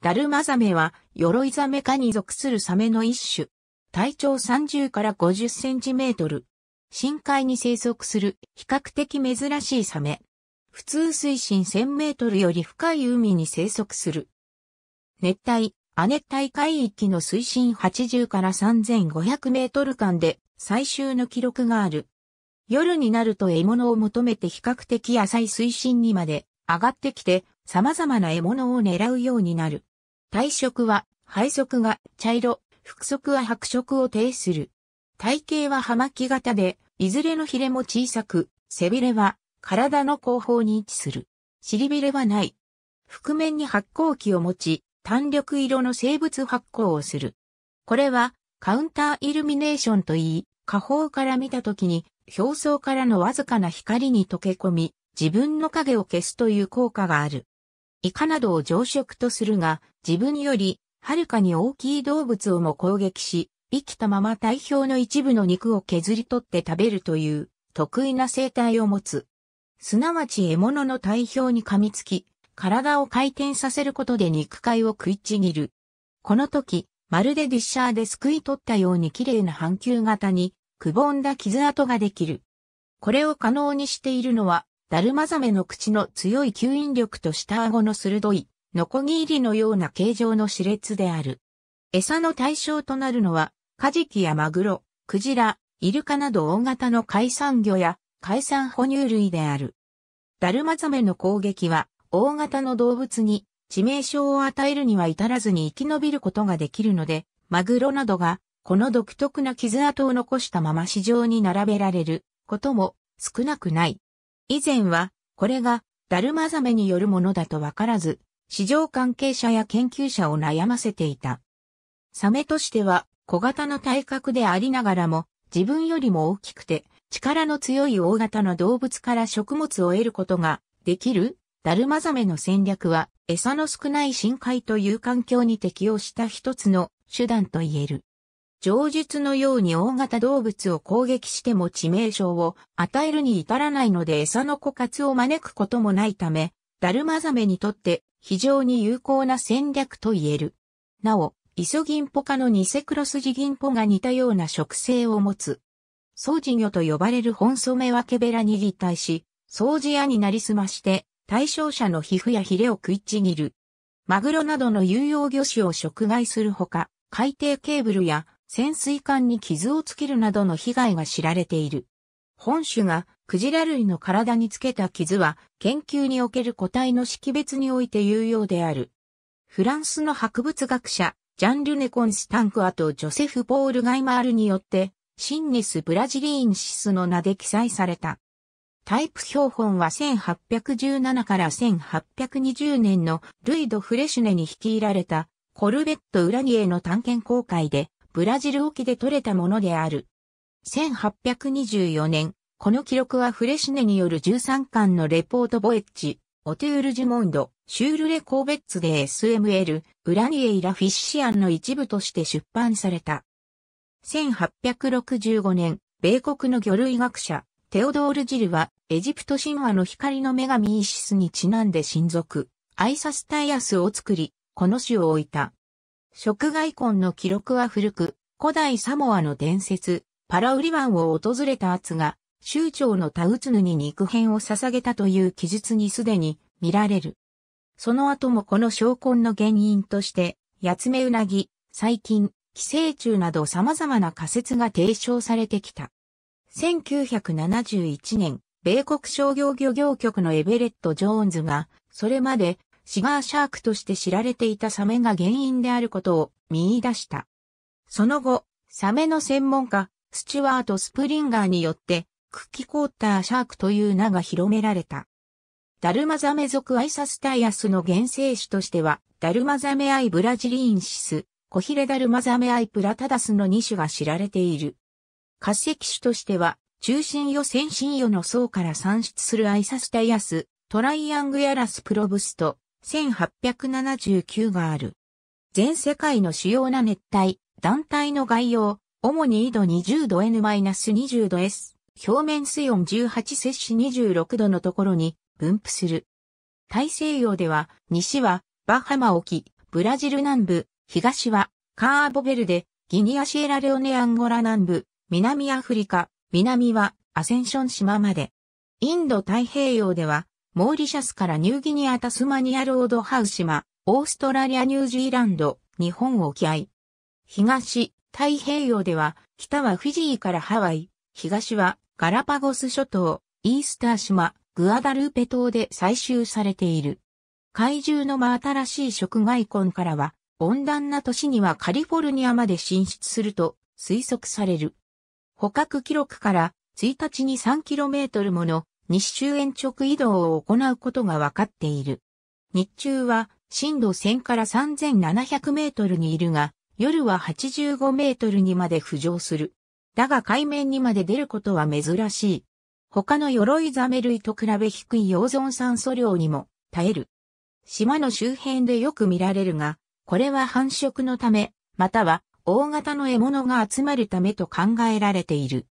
ダルマザメは、鎧ザメ科に属するサメの一種。体長30から50センチメートル。深海に生息する比較的珍しいサメ。普通水深1000メートルより深い海に生息する。熱帯、亜熱帯海域の水深80から3500メートル間で最終の記録がある。夜になると獲物を求めて比較的浅い水深にまで上がってきて様々な獲物を狙うようになる。体色は配色が茶色、服色は白色を呈する。体型は葉巻型で、いずれのヒレも小さく、背びれは体の後方に位置する。尻びれはない。覆面に発光器を持ち、単緑色の生物発光をする。これはカウンターイルミネーションといい、下方から見た時に表層からのわずかな光に溶け込み、自分の影を消すという効果がある。イカなどを常食とするが、自分よりはるかに大きい動物をも攻撃し、生きたまま体表の一部の肉を削り取って食べるという得意な生態を持つ。すなわち獲物の体表に噛みつき、体を回転させることで肉塊を食いちぎる。この時、まるでディッシャーですくい取ったように綺麗な半球型に、くぼんだ傷跡ができる。これを可能にしているのは、ダルマザメの口の強い吸引力と下顎の鋭い、ノコギ入りのような形状の熾烈である。餌の対象となるのは、カジキやマグロ、クジラ、イルカなど大型の海産魚や海産哺乳類である。ダルマザメの攻撃は、大型の動物に致命傷を与えるには至らずに生き延びることができるので、マグロなどが、この独特な傷跡を残したまま市場に並べられることも少なくない。以前は、これが、ダルマザメによるものだとわからず、市場関係者や研究者を悩ませていた。サメとしては、小型の体格でありながらも、自分よりも大きくて、力の強い大型の動物から食物を得ることができる、ダルマザメの戦略は、餌の少ない深海という環境に適応した一つの手段と言える。上述のように大型動物を攻撃しても致命傷を与えるに至らないので餌の枯渇を招くこともないため、ダルマザメにとって非常に有効な戦略と言える。なお、イソギンポ科のニセクロスジギンポが似たような食性を持つ。掃除魚と呼ばれる本染め分けべらに擬態し、掃除屋になりすまして、対象者の皮膚やヒレを食いちぎる。マグロなどの有用魚種を食害するほか、海底ケーブルや潜水艦に傷をつけるなどの被害が知られている。本種がクジラ類の体につけた傷は研究における個体の識別において有用である。フランスの博物学者、ジャンルネ・コンスタンクアとジョセフ・ポール・ガイマールによって、シンネス・ブラジリーンシスの名で記載された。タイプ標本は1817から1820年のルイド・フレシュネに率いられたコルベット・ウラニエの探検公開でブラジル沖で採れたものである。1824年、この記録はフレシネによる13巻のレポートボエッジ、オトゥールジュモンド、シュールレコーベッツで SML、ウラニエイラフィッシアンの一部として出版された。1865年、米国の魚類学者、テオドール・ジルは、エジプト神話の光の女神イシスにちなんで親族、アイサスタイアスを作り、この種を置いた。食外婚の記録は古く、古代サモアの伝説、パラウリ湾を訪れた圧が、州長のタウツヌに肉片を捧げたという記述にすでに見られる。その後もこの証婚の原因として、ヤツメウナギ、細菌、寄生虫など様々な仮説が提唱されてきた。1971年、米国商業漁業局のエベレット・ジョーンズが、それまでシガーシャークとして知られていたサメが原因であることを見出した。その後、サメの専門家、スチュワート・スプリンガーによって、クッキコーターシャークという名が広められた。ダルマザメ属アイサスタイアスの原生種としては、ダルマザメアイブラジリーンシス、コヒレダルマザメアイプラタダスの2種が知られている。化石種としては、中心予先進予の層から産出するアイサスタイアス、トライアングヤラスプロブスト、1879がある。全世界の主要な熱帯、団体の概要、主に緯度20度 N-20 度 S、表面水温18摂氏26度のところに分布する。大西洋では、西はバハマ沖、ブラジル南部、東はカーボベルデ、ギニアシエラレオネアンゴラ南部、南アフリカ、南はアセンション島まで。インド太平洋ではモーリシャスからニューギニアタスマニアロードハウ島、オーストラリアニュージーランド、日本沖合。東、太平洋では、北はフィジーからハワイ、東はガラパゴス諸島、イースター島、グアダルーペ島で採集されている。怪獣の真新しい食害根からは、温暖な年にはカリフォルニアまで進出すると推測される。捕獲記録から1日に 3km もの日周延直移動を行うことが分かっている。日中は震度1000から3700メートルにいるが、夜は85メートルにまで浮上する。だが海面にまで出ることは珍しい。他の鎧ザメ類と比べ低い溶存酸素量にも耐える。島の周辺でよく見られるが、これは繁殖のため、または大型の獲物が集まるためと考えられている。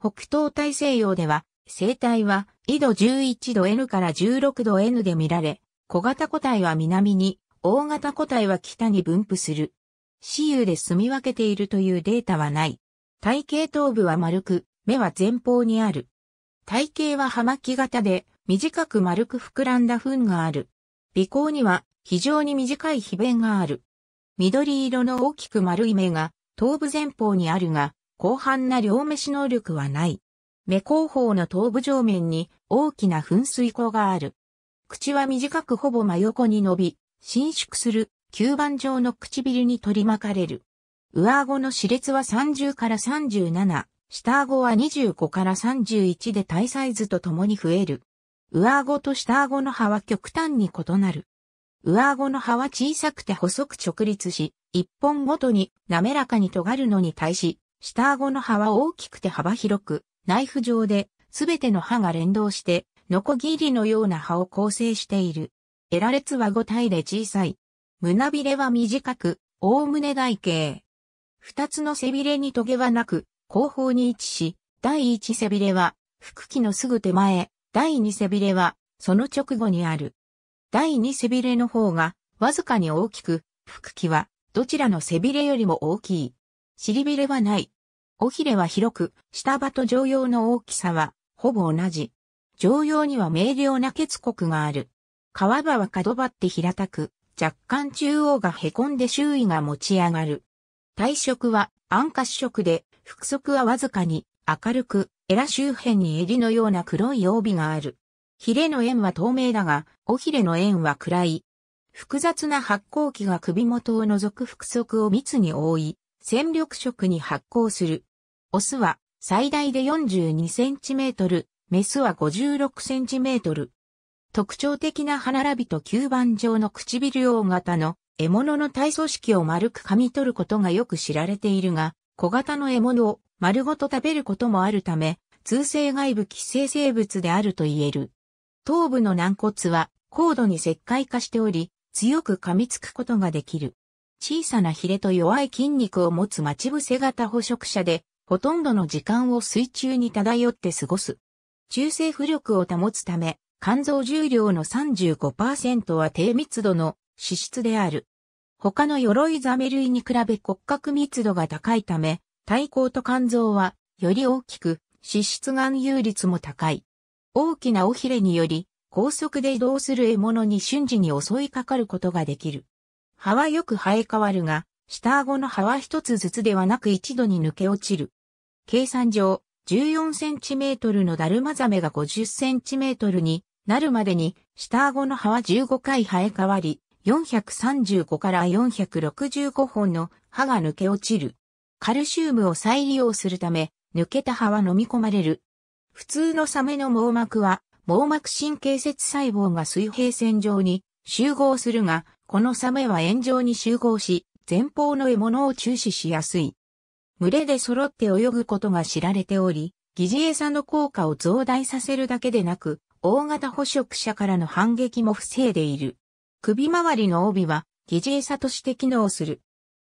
北東大西洋では、生態は緯度11度 N から16度 N で見られ、小型個体は南に、大型個体は北に分布する。雌雄で住み分けているというデータはない。体型頭部は丸く、目は前方にある。体型は葉巻型で、短く丸く膨らんだ糞がある。鼻孔には非常に短い皮弁がある。緑色の大きく丸い目が頭部前方にあるが、広範な両目視能力はない。目後方の頭部上面に大きな噴水口がある。口は短くほぼ真横に伸び、伸縮する吸盤状の唇に取り巻かれる。上顎の歯列は30から37、下顎は25から31で体サイズとともに増える。上顎と下顎の歯は極端に異なる。上顎の歯は小さくて細く直立し、一本ごとに滑らかに尖るのに対し、下顎の歯は大きくて幅広く、ナイフ状で、すべての歯が連動して、ノコギリのような歯を構成している。エラツは5体で小さい。胸びれは短く、おおむね台形。二つの背びれにトゲはなく、後方に位置し、第一背びれは、腹器のすぐ手前、第二背びれは、その直後にある。第二背びれの方が、わずかに大きく、腹器は、どちらの背びれよりも大きい。尻びれはない。尾ひれは広く、下場と常用の大きさは、ほぼ同じ。常用には明瞭な結国がある。川場は角張って平たく、若干中央が凹んで周囲が持ち上がる。体色は暗褐色で、腹側はわずかに明るく、エラ周辺に襟のような黒い帯がある。ヒレの円は透明だが、尾ひれの円は暗い。複雑な発光器が首元を除く腹側を密に覆い、戦力色に発光する。オスは最大で 42cm、メスは 56cm。特徴的な歯並びと吸盤状の唇大型の獲物の体組織を丸く噛み取ることがよく知られているが、小型の獲物を丸ごと食べることもあるため、通性外部寄生生物であると言える。頭部の軟骨は高度に石灰化しており、強く噛みつくことができる。小さなヒレと弱い筋肉を持つ待ち伏せ型捕食者で、ほとんどの時間を水中に漂って過ごす。中性浮力を保つため、肝臓重量の35%は低密度の脂質である。他の鎧ザメ類に比べ骨格密度が高いため、体高と肝臓はより大きく、脂質含有率も高い。大きな尾ひれにより、高速で移動する獲物に瞬時に襲いかかることができる。葉はよく生え変わるが、下顎の葉は一つずつではなく一度に抜け落ちる。計算上、14センチメートルのダルマザメが50センチメートルになるまでに、下顎の葉は15回生え変わり、435から465本の歯が抜け落ちる。カルシウムを再利用するため、抜けた歯は飲み込まれる。普通のサメの網膜は、網膜神経節細胞が水平線上に集合するが、このサメは炎上に集合し、前方の獲物を注視しやすい。群れで揃って泳ぐことが知られており、疑似餌の効果を増大させるだけでなく、大型捕食者からの反撃も防いでいる。首周りの帯は疑似餌として機能する。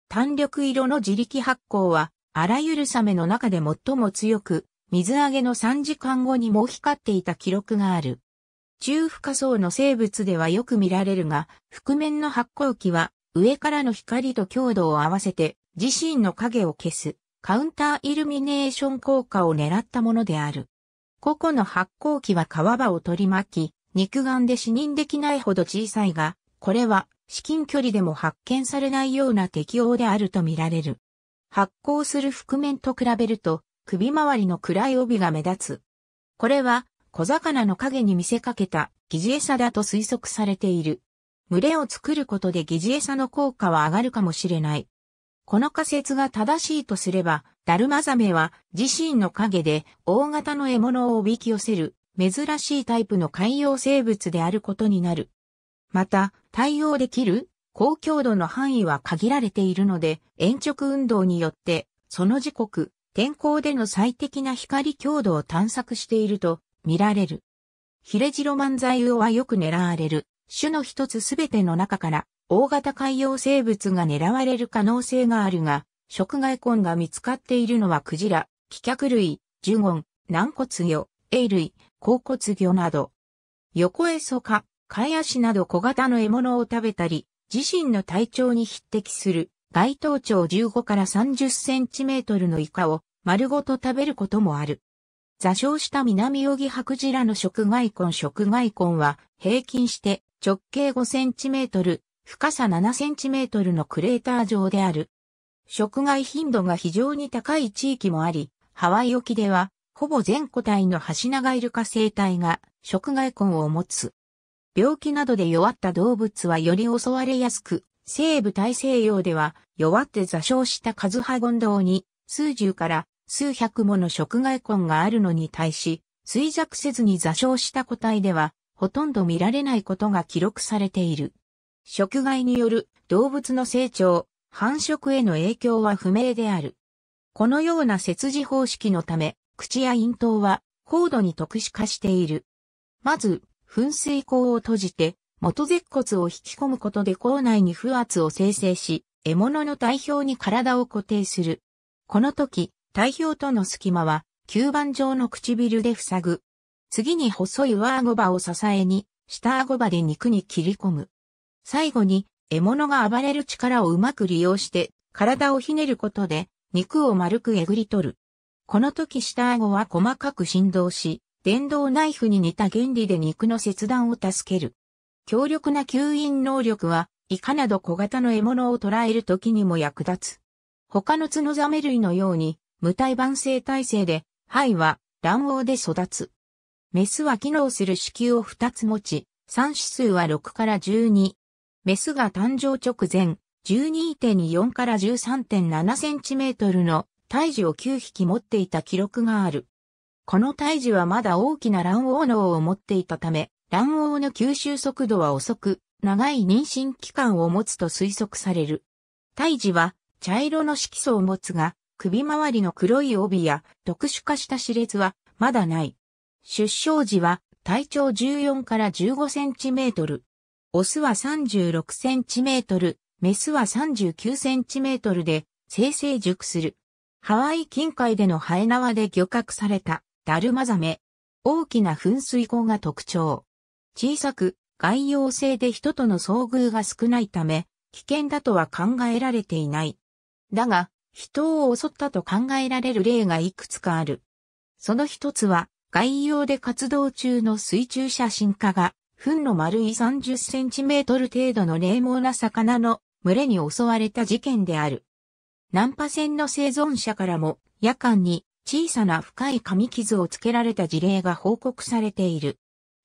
単緑色の自力発光は、あらゆるサメの中で最も強く、水揚げの3時間後にも光っていた記録がある。中深層の生物ではよく見られるが、覆面の発光器は上からの光と強度を合わせて自身の影を消すカウンターイルミネーション効果を狙ったものである。個々の発光器は皮場を取り巻き、肉眼で視認できないほど小さいが、これは至近距離でも発見されないような適応であると見られる。発光する覆面と比べると、首周りの暗い帯が目立つ。これは小魚の影に見せかけた疑似餌だと推測されている。群れを作ることで疑似餌の効果は上がるかもしれない。この仮説が正しいとすれば、ダルマザメは自身の影で大型の獲物をおびき寄せる珍しいタイプの海洋生物であることになる。また、対応できる高強度の範囲は限られているので、延直運動によって、その時刻、天候での最適な光強度を探索していると見られる。ヒレジロマンザイオはよく狙われる。種の一つすべての中から、大型海洋生物が狙われる可能性があるが、食害根が見つかっているのはクジラ、気脚類、ジュゴン、軟骨魚、エイ類、甲骨魚など。横へそか、貝足など小型の獲物を食べたり、自身の体調に匹敵する、外頭長15から30センチメートルのイカを丸ごと食べることもある。座礁した南ヨギハクジラの食外根食外根は平均して直径5センチメートル、深さ7センチメートルのクレーター上である。食害頻度が非常に高い地域もあり、ハワイ沖ではほぼ全個体のハシナガイルカ生態が食外根を持つ。病気などで弱った動物はより襲われやすく、西部大西洋では弱って座礁したカズハゴンドウに数十から数百もの食害根があるのに対し、衰弱せずに座礁した個体では、ほとんど見られないことが記録されている。食害による動物の成長、繁殖への影響は不明である。このような切字方式のため、口や咽頭は高度に特殊化している。まず、噴水口を閉じて、元舌骨を引き込むことで口内に不圧を生成し、獲物の代表に体を固定する。この時、体表との隙間は、吸盤状の唇で塞ぐ。次に細い上顎場を支えに、下顎場で肉に切り込む。最後に、獲物が暴れる力をうまく利用して、体をひねることで、肉を丸くえぐり取る。この時下顎は細かく振動し、電動ナイフに似た原理で肉の切断を助ける。強力な吸引能力は、イカなど小型の獲物を捕らえる時にも役立つ。他のツノザメ類のように、無胎盤生体制で、肺は卵黄で育つ。メスは機能する子宮を2つ持ち、産指数は6から12。メスが誕生直前、12.4から13.7センチメートルの胎児を9匹持っていた記録がある。この胎児はまだ大きな卵黄脳を持っていたため、卵黄の吸収速度は遅く、長い妊娠期間を持つと推測される。胎児は茶色の色素を持つが、首周りの黒い帯や特殊化した歯列はまだない。出生時は体長14から15センチメートル。オスは36センチメートル、メスは39センチメートルで生成熟する。ハワイ近海でのハエ縄で漁獲されたダルマザメ。大きな噴水口が特徴。小さく外洋性で人との遭遇が少ないため、危険だとは考えられていない。だが、人を襲ったと考えられる例がいくつかある。その一つは、外洋で活動中の水中写真家が、糞の丸い30センチメートル程度の冷猛な魚の群れに襲われた事件である。ナンパ船の生存者からも、夜間に小さな深い紙傷をつけられた事例が報告されている。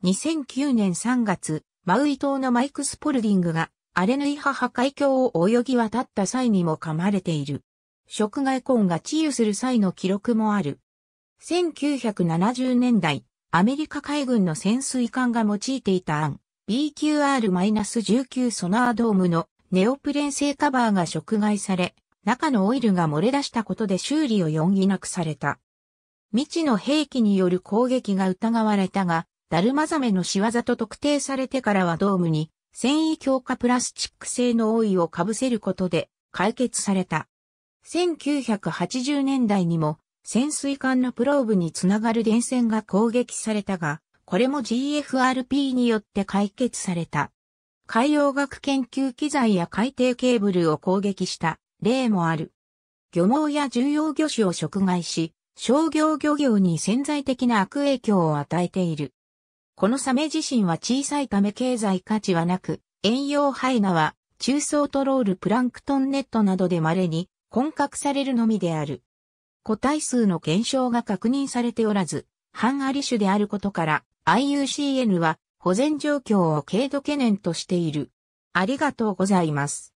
2009年3月、マウイ島のマイク・スポルディングが、アレヌイ母海峡を泳ぎ渡った際にも噛まれている。食外婚が治癒する際の記録もある。1970年代、アメリカ海軍の潜水艦が用いていた案、BQR-19 ソナードームのネオプレン製カバーが食害され、中のオイルが漏れ出したことで修理を容疑なくされた。未知の兵器による攻撃が疑われたが、ダルマザメの仕業と特定されてからはドームに繊維強化プラスチック製のイルをかぶせることで解決された。1980年代にも潜水艦のプローブにつながる電線が攻撃されたが、これも GFRP によって解決された。海洋学研究機材や海底ケーブルを攻撃した例もある。漁網や重要魚種を食害し、商業漁業に潜在的な悪影響を与えている。このサメ自身は小さいため経済価値はなく、遠洋ハイナは中層トロールプランクトンネットなどで稀に混格されるのみである。個体数の減少が確認されておらず、半アリ種であることから IUCN は保全状況を軽度懸念としている。ありがとうございます。